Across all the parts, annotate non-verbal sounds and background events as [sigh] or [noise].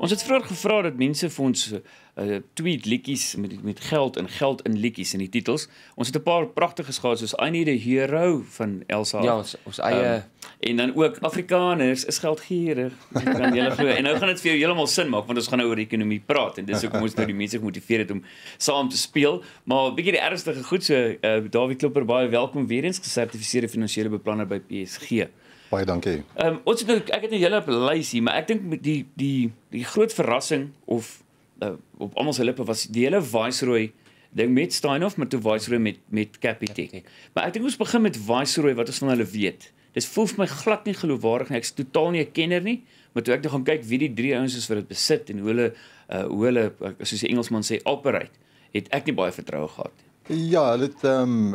Ons het vroeër gevra dat mense vir ons uh, tweet liedjies met met geld en geld in liedjies in die titels. Ons het 'n paar pragtige skaars soos I need a hero van Elsa. Ja, ons, ons eie um, en dan ook Afrikaners is geldgierig. [laughs] Kan jy glo? En nou gaan dit vir jou heeltemal sin maak want ons gaan nou oor ekonomie praat en dis hoekom ons nou die mense gemotiveer het om saam te speel. Maar 'n bietjie die ergste goed so uh, eh, Dawie Klopper baie welkom weer eens gesertifiseerde finansiële beplanner by PSG. Baie dankie. Ehm um, ons het nou ek het 'n nou hele lys hier, maar ek dink die die die groot verrassing of uh, op almal se lippe was die hele Viceroy ding met Steinhoff, maar toe Viceroy met met Capitec. Maar ek dink ons begin met Viceroy wat ons van hulle weet. Dis voel vir my glad nie geloofwaardig nie. Ek's totaal nie 'n kenner nie, maar toe ek nou gaan kyk wie die drie ouens is wat dit besit en hoe hulle uh, hoe hulle soos die Engelsman sê operate, het ek nie baie vertroue gehad nie. Ja, hulle het ehm um,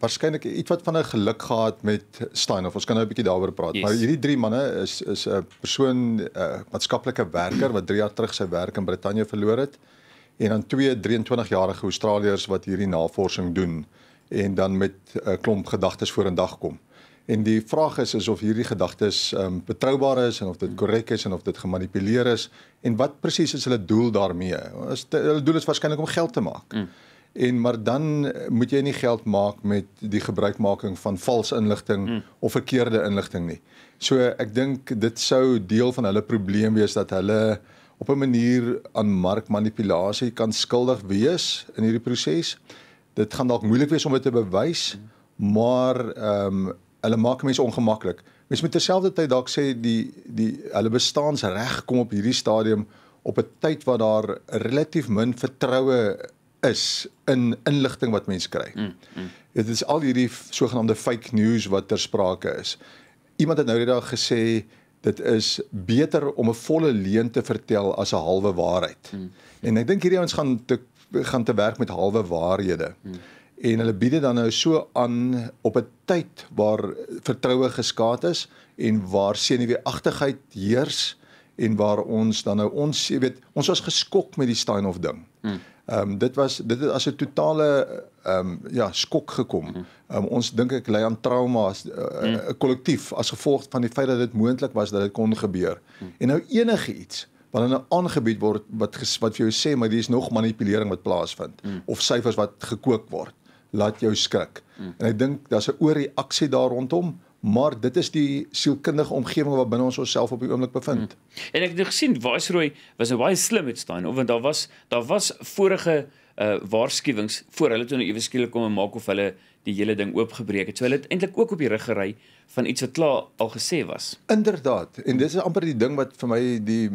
waarskynlik iets wat van 'n geluk gehad met Steinhof. Ons kan nou 'n bietjie daaroor praat. Yes. Maar hierdie drie manne is is 'n persoon 'n eh, maatskaplike werker wat 3 jaar terug sy werk in Brittanje verloor het en dan twee 23-jarige Australiërs wat hierdie navorsing doen en dan met 'n klomp gedagtes voor in dag kom. En die vraag is is of hierdie gedagtes um, ehm, betroubaar is en of dit korrek is en of dit gemanipuleer is en wat presies is hulle doel daarmee? Is hulle doel is waarskynlik om geld te maak. Mm en maar dan eh, moet jy nie geld maak met die gebruikmaking van vals inligting hmm. of verkeerde inligting nie. So ek dink dit sou deel van hulle probleem wees dat hulle op 'n manier aan markmanipulasie kan skuldig wees in hierdie proses. Dit gaan dalk moeilik wees om dit te bewys, hmm. maar ehm um, hulle maak mense ongemaklik. Mens moet terselfdertyd dalk sê die die hulle bestaansreg kom op hierdie stadium op 'n tyd wat daar relatief min vertroue is in inligting wat mense kry. Mm, mm. Dit is al hierdie sogenaamde fake news wat ter sprake is. Iemand het nou die dag gesê dit is beter om 'n volle leuen te vertel as 'n halwe waarheid. Mm. En ek dink hierdie ouens gaan te gaan te werk met halwe waarhede. Mm en hulle bied dan nou so aan op 'n tyd waar vertroue geskaad is en waar senuweeagtigheid heers en waar ons dan nou ons jy weet ons was geskok met die Steinhof ding. Mm. Ehm um, dit was dit het as 'n totale ehm um, ja skok gekom. Mhm. Ehm mm um, ons dink ek lei aan trauma as 'n uh, mm. kollektief as gevolg van die feit dat dit moontlik was dat dit kon gebeur. Mm. En nou enige iets wat nou aangebied word wat ges, wat vir jou sê maar dis nog manipulering wat plaasvind mm. of syfers wat gekook word, laat jou skrik. Mm. En ek dink daar's 'n oorreaksie daar rondom maar dit is die sielkundige omgewing wat binne ons osself op die oomblik bevind. Hmm. En ek het nou gesien Viceroy was 'n nou baie slim Einstein, want daar was daar was vorige uh waarskuwings voor hulle toe nou ewe skielik kom en maak of hulle die hele ding oopgebreek het. So hulle het eintlik ook op die rig gery van iets wat klaar al gesê was. Inderdaad. En dis is amper die ding wat vir my die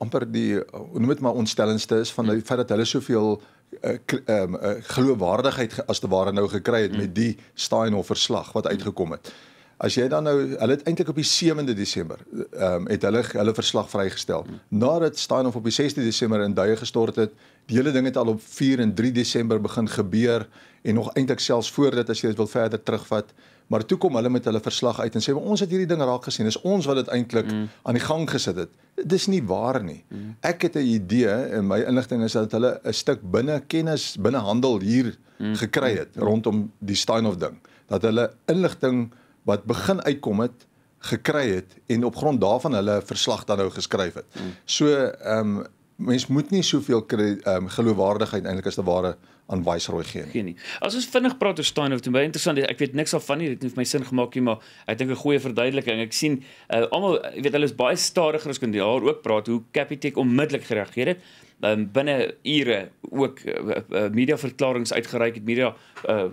amper die noem dit maar ontstellendste is van die hmm. feit dat hulle soveel eh, ehm uh, um, uh, geloofwaardigheid as te ware nou gekry het mm. met die Steinhoff verslag wat uitgekom het. Mm. As jy dan nou hulle het eintlik op die 7de Desember ehm um, het hulle hulle verslag vrygestel. Nadat Steinhoff op die 6de Desember in duie gestort het, die hele ding het al op 4 en 3 Desember begin gebeur en nog eintlik selfs voor dit as jy dit wil verder terugvat, maar toe kom hulle met hulle verslag uit en sê ons het hierdie ding raak gesien. Dis ons wat dit eintlik mm. aan die gang gesit het. Dis nie waar nie. Mm. Ek het 'n idee en my inligting is dat hulle 'n stuk binne kennis, binne handel hier mm. gekry het rondom die Steinhoff ding. Dat hulle inligting wat begin uitkom het gekry het en op grond daarvan hulle verslag dan nou geskryf het. Hmm. So ehm um, mens moet nie soveel um, geloofwaardigheid eintlik as te ware aan Viceroy gee nie. Geen nie. As ons vinnig praat oor Steinhof, dit is baie interessant. Ek weet niks af van nie, dit het nie vir my sin gemaak nie, maar ek dink 'n goeie verduideliking. Ek sien uh, almal, jy weet hulle is baie stadiger as kan daar ook praat hoe Capitec onmiddellik gereageer het ehm, binne ure ook eh, eh, media verklaringe uitgereik het media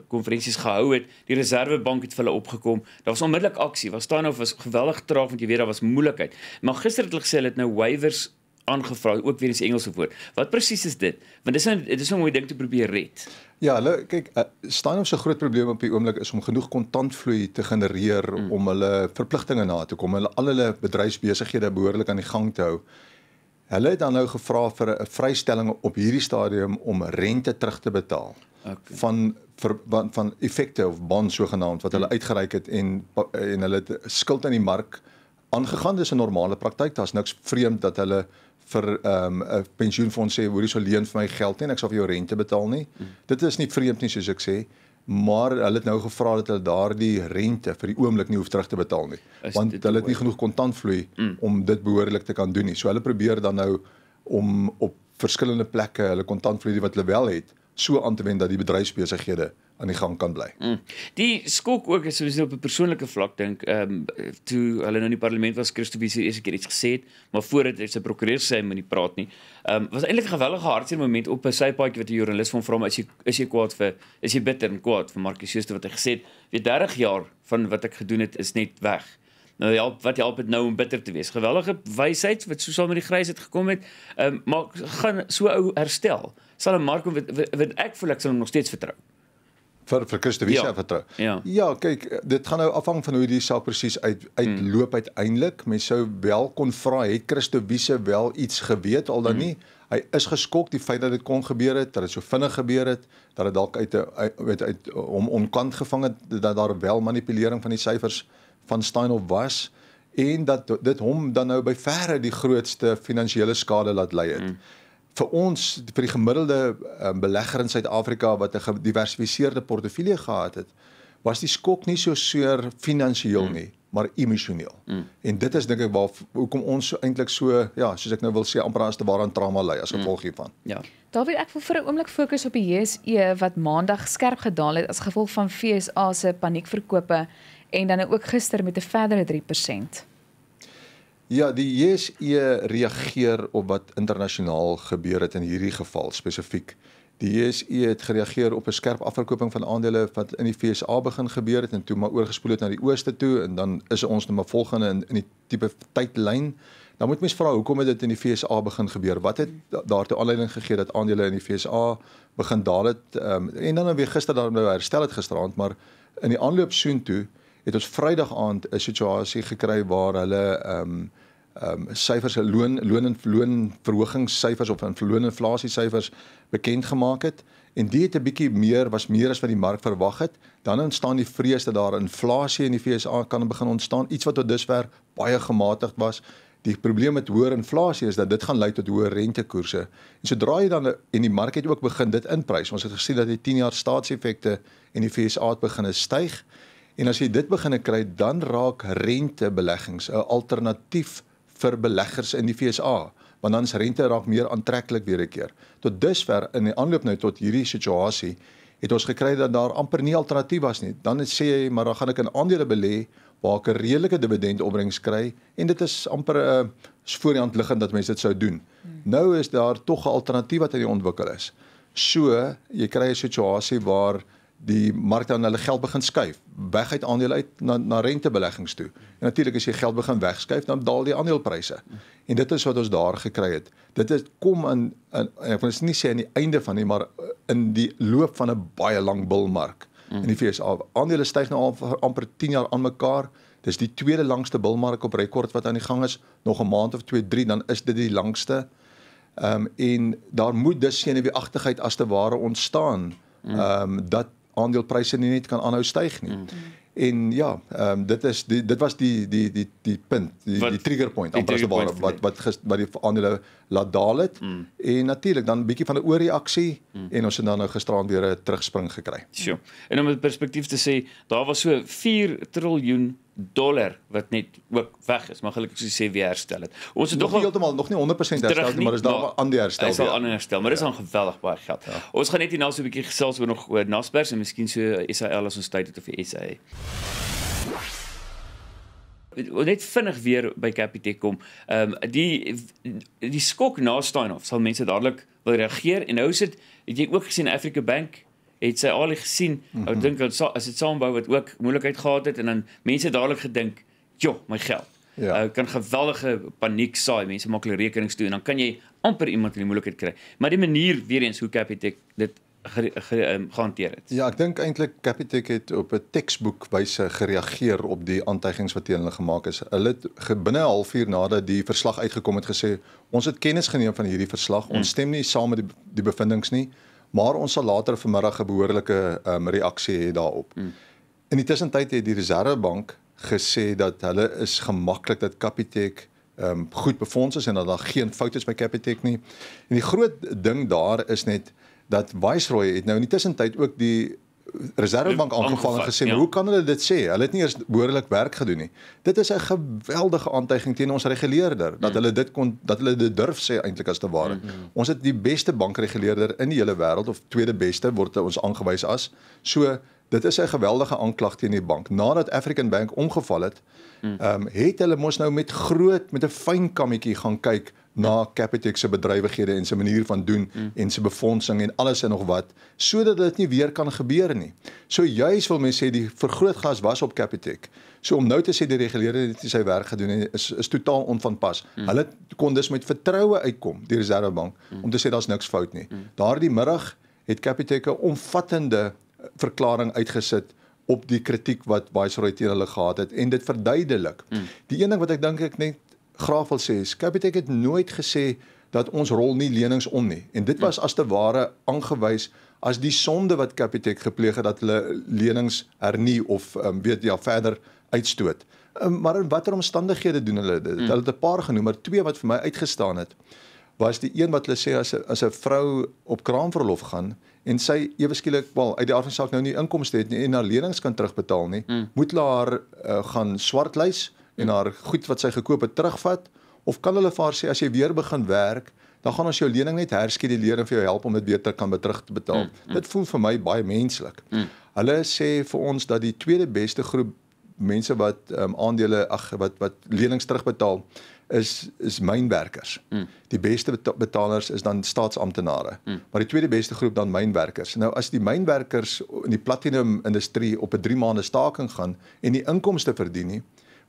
konferensies uh, gehou het die reservebank het vir hulle opgekom daar was onmiddellik aksie was staan of was geweldig traag want jy weet daar was moeilikheid maar gister het hulle gesê hulle het nou waivers aangevra, ook weer eens Engelse woord. Wat presies is dit? Want dis nou, dit is 'n nou mooi ding te probeer red. Ja, hulle kyk, uh, eh, staan ons 'n groot probleem op die oomblik is om genoeg kontantvloei te genereer mm. om hulle verpligtinge na te kom, hulle al hulle bedryfsbesighede behoorlik aan die gang te hou. Hulle het dan nou gevra vir 'n vrystelling op hierdie stadium om rente terug te betaal. Okay. Van, vir, van van effekte of bond sogenaamd wat hulle mm. uitgereik het en en hulle skuld aan die mark aangegaan. Dis 'n normale praktyk. Daar's niks vreemd dat hulle vir ehm, 'n um, pensioenfonds sê hoor hier sou leen vir my geld nie en ek sal vir jou rente betaal nie. Mm. Dit is nie vreemd nie soos ek sê, maar hulle het nou gevra dat hulle daardie rente vir die oomblik nie hoef terug te betaal nie, is want hulle het nie genoeg kontantvloei mm. om dit behoorlik te kan doen nie. So hulle probeer dan nou om op verskillende plekke hulle kontantvloei wat hulle wel het, so aan te wend dat die bedryfsbesighede aan die gang kan bly. Mm. Die skok ook is soos op 'n persoonlike vlak dink, ehm um, toe hulle nou in die parlement was Christoffel hier eers 'n keer iets gesê het, maar voordat hy sy prokureur sê hy moenie praat nie. Ehm um, was eintlik 'n gewellige hartseer moment op 'n sypaadjie wat 'n joernalis van hom as jy is jy kwaad vir is jy bitter en kwaad vir Markie Schuster wat hy gesê het, "Jy 30 jaar van wat ek gedoen het is net weg." nou help wat help dit nou om bitter te wees. Gewellige wysheid wat soos al met die grysheid gekom het. Ehm um, maar gaan so ou herstel. Sal 'n Marko wat ek voel ek sal hom nog steeds vertrou vir vir Christo Wiese ja, vertrou. Ja. ja, kyk, dit gaan nou afhang van hoe die saak presies uit uitloop mm. uiteindelik. Mens sou wel kon vra het Christo Wiese wel iets geweet al dan mm. nie. Hy is geskok die feit dat dit kon gebeur het, dat dit so vinnig gebeur het, dat dit dalk uit 'n uit, uit, uit hom onkant gevang het dat daar wel manipulering van die syfers uh, van Steynhof was en dat dit hom dan nou by verre die grootste finansiële skade laat lei het. Mm. Vir ons vir die gemiddelde um, belegger in Suid-Afrika wat 'n gediversifiseerde portefeulje gehad het, was die skok nie so seer finansiëel mm. nie maar emosioneel. Mm. En dit is dink ek waar hoekom ons so eintlik so ja, soos ek nou wil sê amper as te waaraan trauma lei as gevolg mm. hiervan. Ja. David, ek wil vir 'n oomblik fokus op die JSE wat Maandag skerp gedaal het as gevolg van FSA se paniekverkope en dan ook gister met 'n verdere 3%. Ja, die JSE reageer op wat internasionaal gebeur het in hierdie geval spesifiek. Die JSE het gereageer op 'n skerp afverkoping van aandele wat in die FSA begin gebeur het en toe maar oorgespoel het na die ooste toe en dan is ons nou maar volgende in in die tipe tydlyn. Dan moet mens vra hoekom het dit in die FSA begin gebeur? Wat het daartoe aanleiding gegee dat aandele in die FSA begin daal het? Um, en dan nou weer gister daarmee nou herstel het gisterand, maar in die aanloop soontoe het ons Vrydag aand 'n situasie gekry waar hulle ehm um, ehm um, syfers se loon loon en loon verhogingssyfers of inflasie syfers bekend gemaak het en dit het 'n bietjie meer was meer as wat die mark verwag het dan ontstaan die vrees dat daar inflasie in die FSA kan begin ontstaan iets wat tot dusver baie gematigd was die probleem met hoër inflasie is dat dit gaan lei tot hoër rentekoerse en sodra jy dan en die mark het ook begin dit inprys ons het gesien dat die 10 jaar staatseffekte in die FSA het begin styg En as jy dit begine kry, dan raak rentebeleggings 'n alternatief vir beleggers in die FSA, want dan is rente raak meer aantreklik weer 'n keer. Tot dusver in die aanloop nou tot hierdie situasie het ons gekry dat daar amper nie alternatief was nie. Dan sê jy, maar dan gaan ek in aandele belê waar ek 'n redelike dividendopbrengs kry en dit is amper 'n uh, eh, voor die hand liggend dat mense dit sou doen. Hmm. Nou is daar tog 'n alternatief wat hy ontwikkel is. So, jy kry 'n situasie waar die mark dan hulle geld begin skuif weg uit aandele uit na na rentebeleggings toe. En natuurlik as jy geld begin wegskuif dan daal die aandelepryse. En dit is wat ons daar gekry het. Dit het kom in, in en ek wil nie sê aan die einde van nie, maar in die loop van 'n baie lang bullmark. Mm. In die VS aandele styg nou al amper 10 jaar aan mekaar. Dis die tweede langste bullmark op rekord wat aan die gang is. Nog 'n maand of 2, 3 dan is dit die langste. Ehm um, en daar moet dus senuweeagtigheid as te ware ontstaan. Mm. Ehm um, dat aandelepryse nie net kan aanhou styg nie. Mm. En ja, ehm um, dit is die, dit was die die die die punt, die, wat, die trigger point amper as ware wat nee. wat gist, wat die aandele laat daal het. Mm. En natuurlik dan 'n bietjie van 'n oorreaksie mm. en ons het dan nou gisteraand weer 'n terugspring gekry. Sjoe. En om 'n perspektief te sê, daar was so 4 triljoen dollar wat net ook weg is, maar gelukkig sê weer herstel het. Ons het nog nie heeltemal nog nie 100% herstel nie, maar is daar maar aan die herstel. Is al aan die herstel, maar ja. is aan geweldig baie geld. Ja. Ons gaan net hierna so 'n bietjie gesels oor nog oor Naspers en miskien so SAL as ons tyd het of die SA. Net vinnig weer by Capitec kom. Ehm um, die die skok na Steinhoff sal mense dadelik wil reageer en nou sit het jy ook gesien Africa Bank het sy al die gesien. Mm -hmm. Ek dink dit as dit saambou wat ook moeilikheid gehad het en dan mense dadelik gedink, "Jo, my geld." Ja. Uh, kan geweldige paniek saai. Mense maak hulle rekenings toe en dan kan jy amper iemand in die moeilikheid kry. Maar die manier weer eens hoe Capitec dit ehm, gehanteer het. Ja, ek dink eintlik Capitec het op 'n teksboek wyse gereageer op die aantuigings wat teen hulle gemaak is. Hulle het binne 'n halfuur nadat die verslag uitgekom het gesê, "Ons het kennis geneem van hierdie verslag. Ons mm. stem nie saam met die, die bevindinge nie." maar ons sal later vanmiddag 'n behoorlike um, reaksie hê daarop. Mm. In die tussentyd het die Reservebank gesê dat hulle is gemaklik dat Capitec um, goed befonds is en dat daar geen foute is by Capitec nie. En die groot ding daar is net dat Viceroy het nou in die tussentyd ook die Reservebank aangeval en gesê, ja. "Hoe kan hulle dit sê? Hulle het nie eers behoorlik werk gedoen nie." Dit is 'n geweldige aantuiging teen ons reguleerder dat mm. hulle dit kon dat hulle dit durf sê eintlik as te ware. Mm -hmm. Ons het die beste bankreguleerder in die hele wêreld of tweede beste word ons aangewys as. So Dit is 'n geweldige aanklag teen die bank. Nadat African Bank omgeval het, mm. ehm mm. um, het hulle mos nou met groot met 'n fyn kammetjie gaan kyk na Capitec se bedrywighede en sy manier van doen mm. en sy befondsing en alles en nog wat sodat dit nie weer kan gebeur nie. So juis wil mense sê die vergrootglas was op Capitec. So om nou te sê die reguleerder het sy werk gedoen en is is totaal onvanpas. Mm. Hulle kon dus met vertroue uitkom die Reservebank mm. om te sê daar's niks fout nie. Mm. Daardie middag het Capitec 'n omvattende eh, verklaring uitgesit op die kritiek wat Baisroy teen hulle gehad het en dit verduidelik. Mm. Die een ding wat ek dink ek net graag wil sê is Capitec het nooit gesê dat ons rol nie lenings om nie en dit was as te ware aangewys as die sonde wat Capitec gepleeg het dat hulle lenings hernie of um, weet ja verder uitstoot. Um, maar in watter omstandighede doen hulle dit? Hulle het 'n paar genoem, maar twee wat vir my uitgestaan het was die een wat hulle sê as 'n as 'n vrou op kraamverlof gaan en sy ewe skielik wel uit die aard van saak nou nie inkomste het nie en haar lenings kan terugbetaal nie, mm. moet haar uh, gaan swartlys en haar goed wat sy gekoop het terugvat of kan hulle vir haar sê as jy weer begin werk dan gaan ons jou lening net herskeduleer en vir jou help om dit beter kan terug te betaal mm, mm. dit voel vir my baie menslik mm. hulle sê vir ons dat die tweede beste groep mense wat um, aandele ag wat wat lenings terugbetaal is is mynwerkers. Mm. Die beste betalers is dan staatsamptenare. Mm. Maar die tweede beste groep dan mynwerkers. Nou as die mynwerkers in die platinum industrie op 'n 3 maande staking gaan en nie inkomste verdien nie,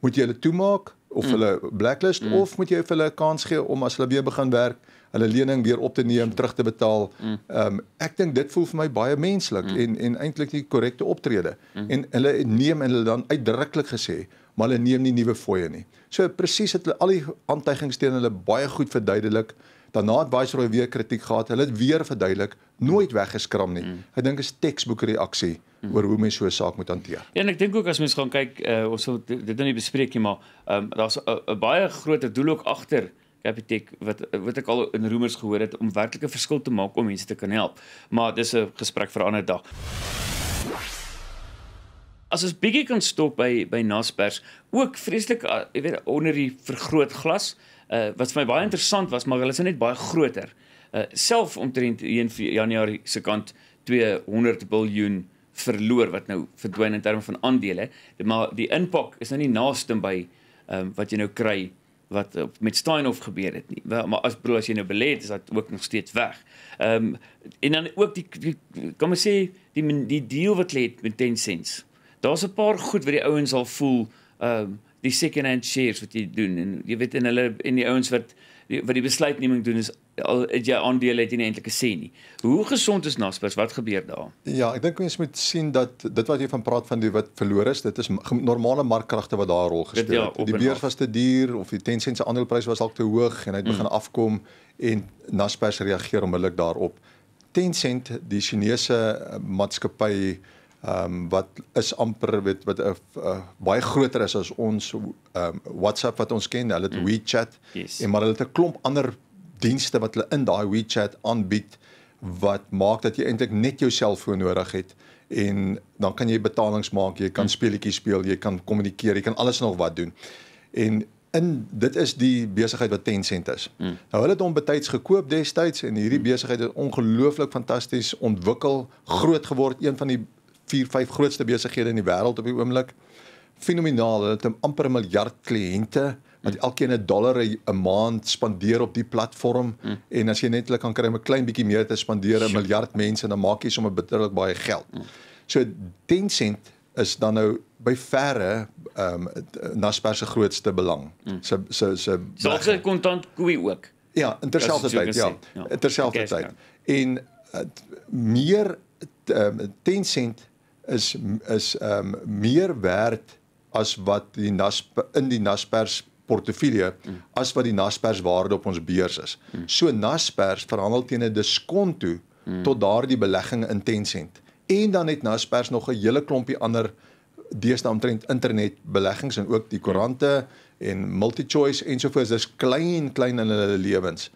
moet jy hulle toemaak of mm. hulle blacklist mm. of moet jy vir hulle 'n kans gee om as hulle weer begin werk hulle lening weer op te neem, terug te betaal. Mm. Ehm mm. um, ek dink dit voel vir my baie menslik mm. en en eintlik die korrekte optrede. Mm. En hulle neem en hulle dan uitdruklik gesê, maar hulle neem nie nuwe fooie nie. So presies het hulle al die aantuigings teen hulle baie goed verduidelik. Daarna het Viceroy weer kritiek gehad. Hulle het weer verduidelik, nooit weggeskram nie. Mm. Ek dink is teksboekreaksie hmm. oor hoe mens so 'n saak moet hanteer. Ja, en ek dink ook as mens gaan kyk, uh, ons sal dit nou nie bespreek nie, maar um, daar's 'n baie groot doel ook agter Capitec wat wat ek al in roemers gehoor het om werklike verskil te maak om mense te kan help. Maar dis 'n gesprek vir 'n ander dag. As ons bietjie kan stop by by Naspers, ook vreeslik, uh, jy weet, onder die vergrootglas, uh, wat vir my baie interessant was, maar hulle is nou net baie groter. Uh, self omtrent 1 Januarie se kant 200 miljard verloor wat nou verdwyn in terme van aandele, maar die impak is nou nie naaste by ehm um, wat jy nou kry wat met Steinhoff gebeur het nie. Wel, maar as bro as jy nou belê het, is dit ook nog steeds weg. Ehm um, en dan ook die, die kan mens sê die die deal wat lê met Tencent. Daar's 'n paar goed wat die ouens al voel ehm um, die second hand shares wat jy doen en jy weet en hulle en die ouens wat wat die besluitneming doen is al het jy aandele het jy nie eintlik gesê nie. Hoe gesond is Naspers? Wat gebeur daar? Ja, ek dink mens moet sien dat dit wat jy van praat van die wat verloor is, dit is normale markkragte wat daar rol gespeel ja, het. Ja, die beurs was te duur of die Tencent se aandelprys was dalk te hoog en hy het mm. begin mm. afkom en Naspers reageer onmiddellik daarop. Tencent, die Chinese eh, maatskappy uh, ehm um, wat is amper weet wat 'n uh, eh, eh, baie groter is as ons ehm um, WhatsApp wat ons ken, hulle het mm. WeChat yes. en maar hulle het 'n klomp ander dienste wat hulle in daai WeChat aanbied wat maak dat jy eintlik net jou selfoon nodig het en dan kan jy betalings maak, jy kan mm. speletjies speel, jy kan kommunikeer, jy kan alles nog wat doen. En in dit is die besigheid wat Tencent is. Mm. Nou hulle het hom betyds gekoop destyds en hierdie mm. besigheid het ongelooflik fantasties ontwikkel, groot geword, een van die vier, vyf grootste besighede in die wêreld op die oomblik. Fenomenaal, hulle het amper 'n miljard kliënte wat hmm. elkeen 'n dollar 'n maand spandeer op die platform mm. en as jy net hulle kan kry om 'n klein bietjie meer te spandeer, 'n miljard mense, dan maak jy sommer bitterlik baie geld. Hmm. So Tencent is dan nou by verre ehm um, Naspers se grootste belang. Se se se Dalk se kontant koei ook. Ja, terselfdertyd, ja. ja. Terselfdertyd. Okay, ja. en uh, meer ehm um, Tencent is is ehm um, meer werd as wat die Nas in die Naspers portefeulje mm. as wat die Naspers waarde op ons beurs is. Mm. So Naspers verhandel teen 'n diskonto mm. tot daardie belegging in Tencent. En dan het Naspers nog 'n hele klompie ander deesdae omtrent internet beleggings en ook die koerante en MultiChoice ensovoorts. Dis klein klein in hulle lewens.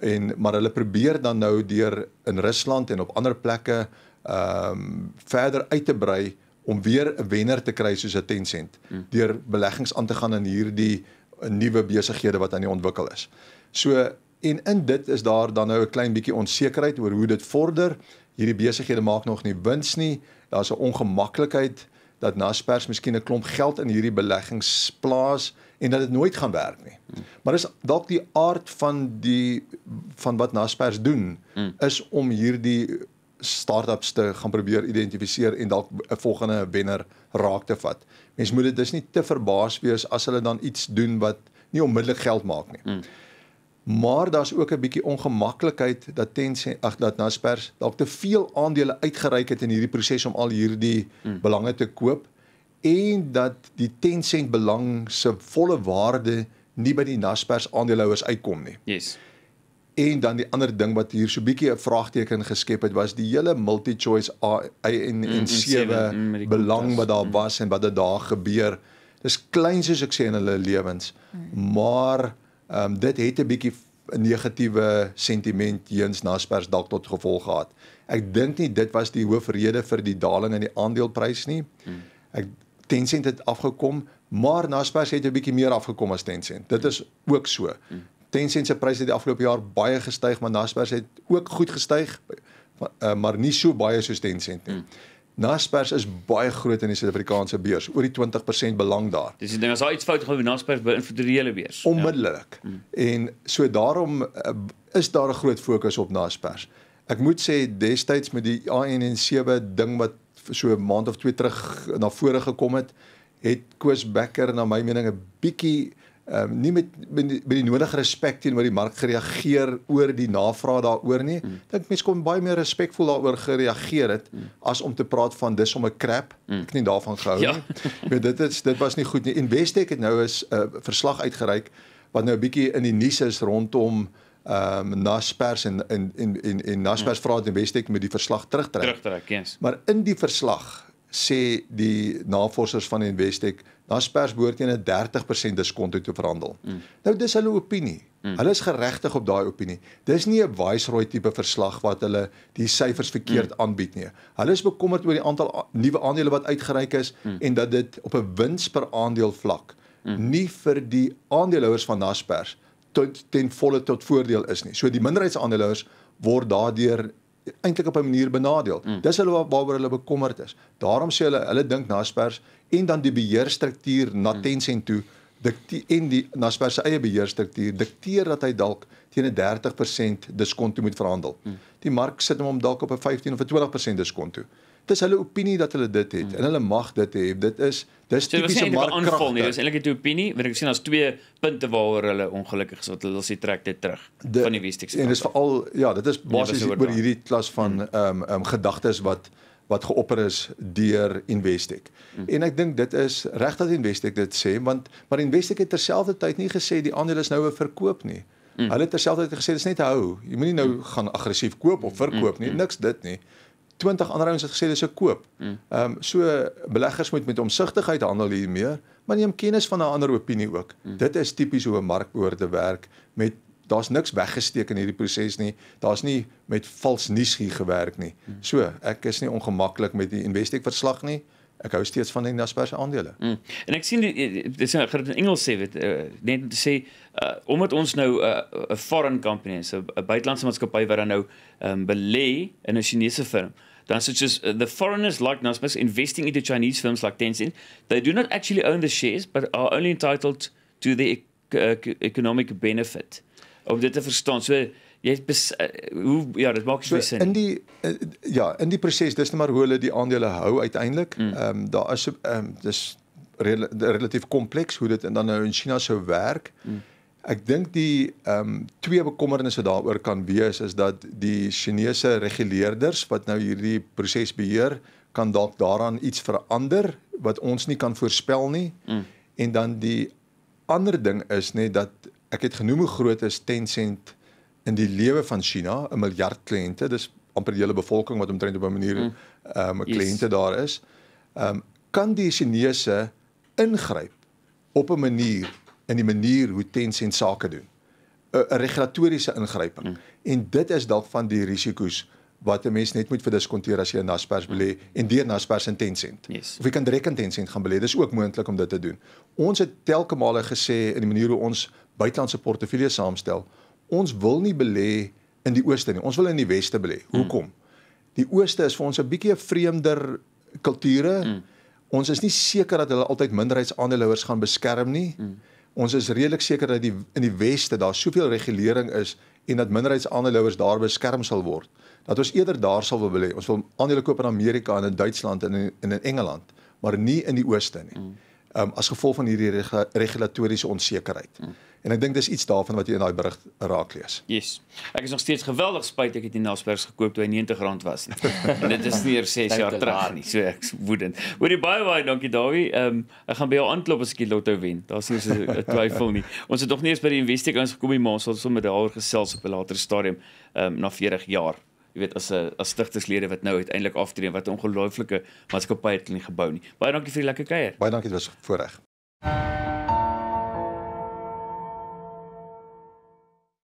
En maar hulle probeer dan nou deur in Rusland en op ander plekke ehm um, verder uit te brei om weer 'n wenner te kry soos 'n Tencent mm. deur beleggings aan te gaan in hierdie nuwe besighede wat aan die ontwikkel is. So en in dit is daar dan nou 'n klein bietjie onsekerheid oor hoe dit vorder. Hierdie besighede maak nog nie wins nie. Daar's 'n ongemaklikheid dat Naspers miskien 'n klomp geld in hierdie beleggings plaas en dat dit nooit gaan werk nie. Hmm. Maar dis dalk die aard van die van wat Naspers doen mm. is om hierdie startups te gaan probeer identifiseer en dalk 'n volgende wenner raak te vat. Mens moet dit dus nie te verbaas wees as hulle dan iets doen wat nie onmiddellik geld maak nie. Mm. Maar daar's ook 'n bietjie ongemaklikheid dat tense ag dat Naspers dalk te veel aandele uitgereik het in hierdie proses om al hierdie mm. belange te koop en dat die Tencent belang se volle waarde nie by die Naspers aandeelhouers uitkom nie. Yes. En dan die ander ding wat hier so bietjie 'n vraagteken geskep het was die hele multi-choice A en en 7 mm, mm, belang wat daar mm. was en wat dit daar gebeur. Dis klein soos ek sê in hulle lewens. Maar ehm um, dit het 'n bietjie 'n negatiewe sentiment heens naspers dalk tot gevolg gehad. Ek dink nie dit was die hoofrede vir die daling in die aandeleprys nie. Ek Tencent het afgekom, maar naspers het 'n bietjie meer afgekom as Tencent. Dit is ook so. Tencent se pryse het die afgelope jaar baie gestyg, maar Naspers het ook goed gestyg, eh, maar nie so baie soos Tencent nie. Hmm. Naspers is baie groot in die Suid-Afrikaanse beurs, oor die 20% belang daar. Dis die ding, as daar iets fout gaan met Naspers, beïnvloed dit hele beurs. Ja. Onmiddellik. Ja. Hmm. En so daarom eh, is daar 'n groot fokus op Naspers. Ek moet sê destyds met die ANN7 ding wat so 'n maand of twee terug na vore gekom het, het Koos Becker na my mening 'n bietjie ehm um, nie met met die, met die nodige respek teenoor die mark gereageer oor die navraag daaroor nie. Mm. Dink mense kom baie meer respekvol daaroor gereageer het mm. as om te praat van dis om 'n crap. Mm. Ek het nie daarvan gehou ja. nie. Want [laughs] dit is dit was nie goed nie. En Westek het nou is 'n uh, verslag uitgereik wat nou 'n bietjie in die nuus is rondom ehm um, Naspers en en en en, en Naspers mm. vra dat Westek met die verslag terugtrek. Terugtrek, yes. Maar in die verslag sê die navorsers van Investec, daar's persboord teen 'n 30% diskonto te verhandel. Mm. Nou dis hulle opinie. Mm. Hulle is geregtig op daai opinie. Dis nie 'n Viceroy tipe verslag wat hulle die syfers verkeerd mm. aanbied nie. Hulle is bekommerd oor die aantal nuwe aandele wat uitgereik is mm. en dat dit op 'n wins per aandeel vlak mm. nie vir die aandeelhouers van Naspers tot ten volle tot voordeel is nie. So die minderheidsaandeelhouers word daardeur eintlik op 'n manier benadeel. Mm. Dis hulle waaroor hulle bekommerd is. Daarom sê hulle hulle dink Naspers en dan die beheerstruktuur na mm. Tencent toe dikte en die Naspers se eie beheerstruktuur dikteer dat hy dalk teen 'n 30% diskont moet verhandel. Mm. Die mark sit hom dalk op 'n 15 of 'n 20% diskont toe dis hulle opinie dat hulle dit het hmm. en hulle mag dit hê. Dit is dis tipiese markkrag. Nee, dis eintlik 'n opinie. Wat ek sien as twee punte waaroor hulle ongelukkig is wat hulle sê trek dit terug de, van die Westerse. En dis veral ja, dit is nee, basies oor hierdie klas van hmm. ehm um, ehm um, gedagtes wat wat geopper is deur Investec. Mm. En ek dink dit is reg dat Investec dit sê want maar Investec het terselfdertyd nie gesê die aandele is nou 'n verkoop nie. Mm. Hulle het terselfdertyd gesê dit is net hou. Jy moenie nou mm. gaan aggressief koop of verkoop mm. nie. Hmm. Niks dit nie. Mm. 20 ander ouens het gesê dis 'n koop. Mm. Ehm mm. um, so beleggers moet met omsigtigheid handel hier mee, maar neem kennis van 'n ander opinie ook. Mm. Dit is tipies hoe 'n markoorde werk met Daar's niks weggesteek in hierdie proses nie. Daar's nie met vals nuus hier gewerk nie. Mm. So, ek is nie ongemaklik met die Investec verslag nie ek hou steeds van Henna Spers aandele. Mm. En ek sien dis in nou, gerit in Engels sê dit uh, eh, net om te sê uh, omdat ons nou eh, 'n uh, foreign company is, 'n buitelandse maatskappy wat dan nou um, belê in 'n Chinese firm. Dan sê jy the foreigners like Naspers investing into Chinese firms like Tencent, they do not actually own the shares but are only entitled to the ek ek economic benefit. Om dit te verstaan. So jy bes, uh, hoe ja, dit maak so, sin. In die uh, ja, in die proses dis net maar hoe hulle die aandele hou uiteindelik. Mm. Ehm mm. um, daar is ehm um, dis re relatief kompleks hoe dit en dan nou in China sou werk. Mm. Ek dink die ehm um, twee bekommernisse daaroor kan wees is dat die Chinese reguleerders wat nou hierdie proses beheer kan dalk daaraan iets verander wat ons nie kan voorspel nie. Mm. En dan die ander ding is net dat ek het genoem hoe groot is Tencent uh in die lewe van China 'n miljard kliënte, dis amper die hele bevolking wat omtrent op 'n manier mm. ehm um, kliënte yes. daar is. Ehm um, kan die Chinese ingryp op 'n manier in die manier hoe Tencent sake doen. 'n regulatoriese ingryping. Mm. En dit is dalk van die risiko's wat 'n mens net moet verdiskonteer as jy in Naspers belê mm. en deur Naspers in Tencent. Yes. Of jy kan direk in Tencent gaan belê. Dis ook moontlik om dit te doen. Ons het telke male gesê in die manier hoe ons buitelandse portefeulje saamstel, ons wil nie belê in die ooste nie. Ons wil in die weste belê. Hmm. Hoekom? Mm. Die ooste is vir ons 'n bietjie 'n vreemder kulture. Mm. Ons is nie seker dat hulle altyd minderheidsaandeelhouers gaan beskerm nie. Mm. Ons is redelik seker dat die in die weste daar soveel regulering is en dat minderheidsaandeelhouers daar beskerm sal word. Dat ons eerder daar sal wil belê. Ons wil aandele koop in Amerika en in Duitsland en in in Engeland, maar nie in die ooste nie. Mm. Um, as gevolg van hierdie reg regulatoriese onsekerheid. Mm. En ek dink dis iets daarvan wat jy in daai berig raak lees. Yes. Ek is nog steeds geweldig spyt ek het nie Nelspers gekoop toe hy R90 was nie. [laughs] en dit is nie eers 6 jaar terug nie, so ek's woedend. Hoorie baie baie dankie Dawie. Ehm um, ek gaan by jou aanklop as ek die lotto wen. Daar's nie so 'n [laughs] twyfel nie. Ons het nog nie eens by die investeerders gekom nie, maar ons sal sommer daaroor gesels op 'n later stadium ehm um, na 40 jaar. Jy weet as 'n as stigterslede wat nou uiteindelik aftree wat 'n ongelooflike maatskappy het kan gebou nie. Baie dankie vir die lekker kuier. Baie dankie, dit was voorreg.